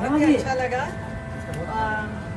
बहुत ही हाँ अच्छा लगा अच्छा,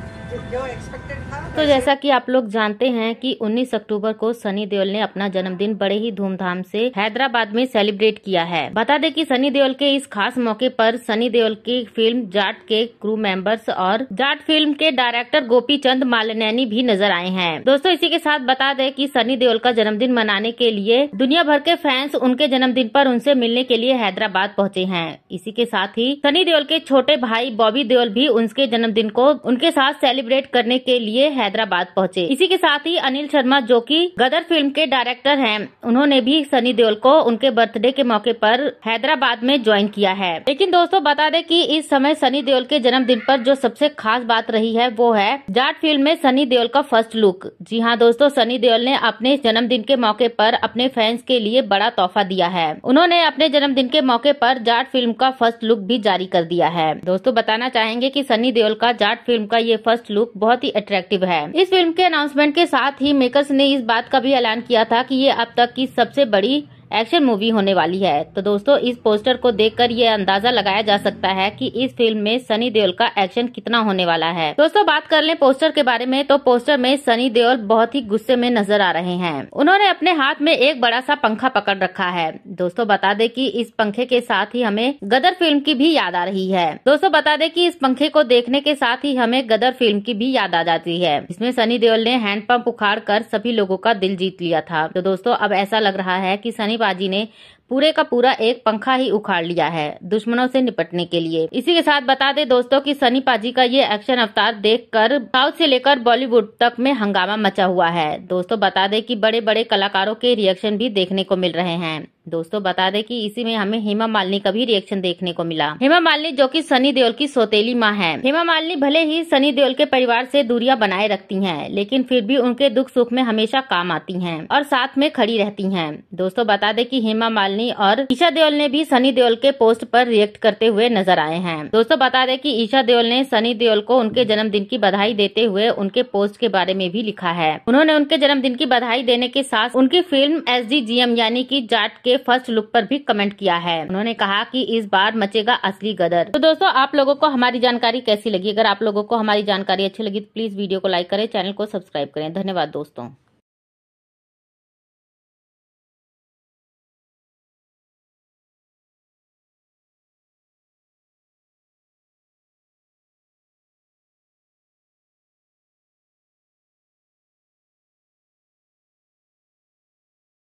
तो जैसा कि आप लोग जानते हैं कि 19 अक्टूबर को सनी देओल ने अपना जन्मदिन बड़े ही धूमधाम से हैदराबाद में सेलिब्रेट किया है बता दें कि सनी देओल के इस खास मौके पर सनी देओल की फिल्म जाट के क्रू मेंबर्स और जाट फिल्म के डायरेक्टर गोपी चंद मालनैनी भी नजर आए हैं दोस्तों इसी के साथ बता दें की सनी देओल का जन्मदिन मनाने के लिए दुनिया भर के फैंस उनके जन्मदिन आरोप उनसे मिलने के लिए हैदराबाद पहुँचे है इसी के साथ ही सनी देओल के छोटे भाई बॉबी देओल भी उनके जन्मदिन को उनके साथ सेलिब्रेट करने के लिए हैदराबाद पहुंचे इसी के साथ ही अनिल शर्मा जो कि गदर फिल्म के डायरेक्टर हैं उन्होंने भी सनी देओल को उनके बर्थडे के मौके पर हैदराबाद में ज्वाइन किया है लेकिन दोस्तों बता दें कि इस समय सनी देओल के जन्मदिन पर जो सबसे खास बात रही है वो है जाट फिल्म में सनी देओल का फर्स्ट लुक जी हाँ दोस्तों सनी देओल ने अपने जन्मदिन के मौके पर अपने फैंस के लिए बड़ा तोहफा दिया है उन्होंने अपने जन्मदिन के मौके पर जाट फिल्म का फर्स्ट लुक भी जारी कर दिया है दोस्तों बताना चाहेंगे कि सनी देओल का जाट फिल्म का ये फर्स्ट फर्स्ट लुक बहुत ही अट्रैक्टिव है इस फिल्म के अनाउंसमेंट के साथ ही मेकर्स ने इस बात का भी ऐलान किया था कि ये अब तक की सबसे बड़ी एक्शन मूवी होने वाली है तो दोस्तों इस पोस्टर को देखकर ये अंदाजा लगाया जा सकता है कि इस फिल्म में सनी देओल का एक्शन कितना होने वाला है दोस्तों बात कर ले पोस्टर के बारे में तो पोस्टर में सनी देओल बहुत ही गुस्से में नजर आ रहे हैं उन्होंने अपने हाथ में एक बड़ा सा पंखा पकड़ रखा है दोस्तों बता दे की इस पंखे के साथ ही हमें गदर फिल्म की भी याद आ रही है दोस्तों बता दे की इस पंखे को देखने के साथ ही हमें गदर फिल्म की भी याद आ जाती है इसमें सनी देओल ने हैंडपम्प उखाड़ कर सभी लोगों का दिल जीत लिया था तो दोस्तों अब ऐसा लग रहा है की सनी धोखेबाजी ने पूरे का पूरा एक पंखा ही उखाड़ लिया है दुश्मनों से निपटने के लिए इसी के साथ बता दे दोस्तों कि सनी पाजी का ये एक्शन अवतार देखकर साउथ से लेकर बॉलीवुड तक में हंगामा मचा हुआ है दोस्तों बता दे कि बड़े बड़े कलाकारों के रिएक्शन भी देखने को मिल रहे हैं दोस्तों बता दे कि इसी में हमें हेमा मालिनी का भी रिएक्शन देखने को मिला हेमा मालिनी जो कि सनी देओल की सोतेली माँ है हेमा मालिनी भले ही सनी देओल के परिवार से दूरियां बनाए रखती हैं, लेकिन फिर भी उनके दुख सुख में हमेशा काम आती हैं और साथ में खड़ी रहती हैं। दोस्तों बता दे कि हेमा मालिनी सनी और ईशा देओल ने भी सनी देओल के पोस्ट पर रिएक्ट करते हुए नजर आए हैं दोस्तों बता दें कि ईशा देओल ने सनी देओल को उनके जन्मदिन की बधाई देते हुए उनके पोस्ट के बारे में भी लिखा है उन्होंने उनके जन्मदिन की बधाई देने के साथ उनकी फिल्म एस यानी की जाट के फर्स्ट लुक पर भी कमेंट किया है उन्होंने कहा की इस बार मचेगा असली गदर तो दोस्तों आप लोगों को हमारी जानकारी कैसी लगी अगर आप लोगों को हमारी जानकारी अच्छी लगी तो प्लीज वीडियो को लाइक करें चैनल को सब्सक्राइब करें धन्यवाद दोस्तों